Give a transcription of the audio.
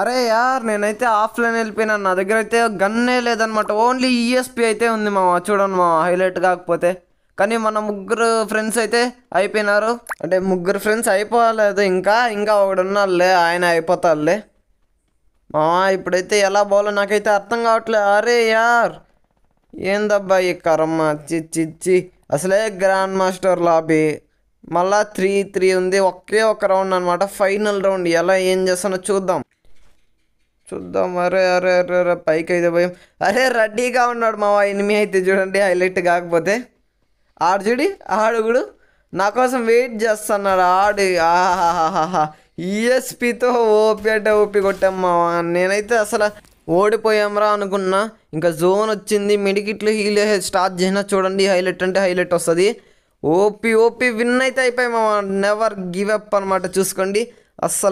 అరే యార్ నేనైతే ఆఫ్లైన్ వెళ్ళిపోయినా నా దగ్గర అయితే గన్నే లేదనమాట ఓన్లీ ఈఎస్పి e అయితే ఉంది మామ చూడండి మామ హైలైట్ కాకపోతే కానీ మన ముగ్గురు ఫ్రెండ్స్ అయితే అయిపోయినారు అంటే ముగ్గురు ఫ్రెండ్స్ అయిపోలేదు ఇంకా ఇంకా ఒకడు ఉన్నాళ్ళే ఆయన అయిపోతారులే మా ఇప్పుడైతే ఎలా పోవాలో నాకైతే అర్థం కావట్లేదు అరే యార్ ఏందబ్బా ఈ కరమ్మ చిచ్చిచ్చి అసలే గ్రాండ్ మాస్టర్ లాబీ మళ్ళా త్రీ త్రీ ఉంది ఒకే ఒక రౌండ్ అనమాట ఫైనల్ రౌండ్ ఎలా ఏం చేస్తానో చూద్దాం చూద్దాం అరే అరే అరే అరే పైకి అయితే భయం అరే రెడీగా ఉన్నాడు మా ఎనిమి అయితే చూడండి హైలైట్ కాకపోతే ఆడు చూడి ఆడుగుడు నా కోసం వెయిట్ చేస్తున్నాడు ఆడు ఆహాహాహా ఈఎస్పితో e ఓపి అంటే ఓపి కొట్టాం మావా నేనైతే అసలు ఓడిపోయాంరా అనుకున్నా ఇంకా జోన్ వచ్చింది మిడికిట్లు హీల్ స్టార్ట్ చేసినా చూడండి హైలైట్ అంటే హైలైట్ వస్తుంది ఓపి ఓపి విన్ అయితే అయిపోయాం నెవర్ గివ్ అప్ అనమాట చూసుకోండి అస్సలు